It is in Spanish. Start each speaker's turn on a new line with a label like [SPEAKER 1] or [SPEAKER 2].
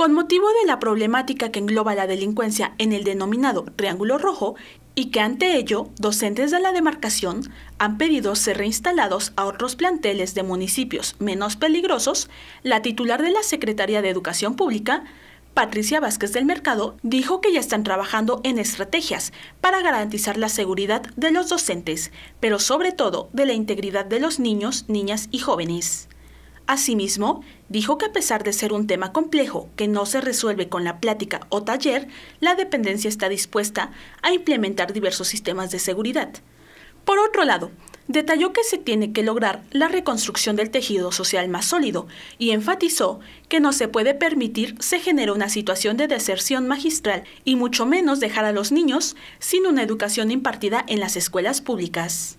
[SPEAKER 1] Con motivo de la problemática que engloba la delincuencia en el denominado Triángulo Rojo, y que ante ello docentes de la demarcación han pedido ser reinstalados a otros planteles de municipios menos peligrosos, la titular de la Secretaría de Educación Pública, Patricia Vázquez del Mercado, dijo que ya están trabajando en estrategias para garantizar la seguridad de los docentes, pero sobre todo de la integridad de los niños, niñas y jóvenes. Asimismo, dijo que a pesar de ser un tema complejo que no se resuelve con la plática o taller, la dependencia está dispuesta a implementar diversos sistemas de seguridad. Por otro lado, detalló que se tiene que lograr la reconstrucción del tejido social más sólido y enfatizó que no se puede permitir se genere una situación de deserción magistral y mucho menos dejar a los niños sin una educación impartida en las escuelas públicas.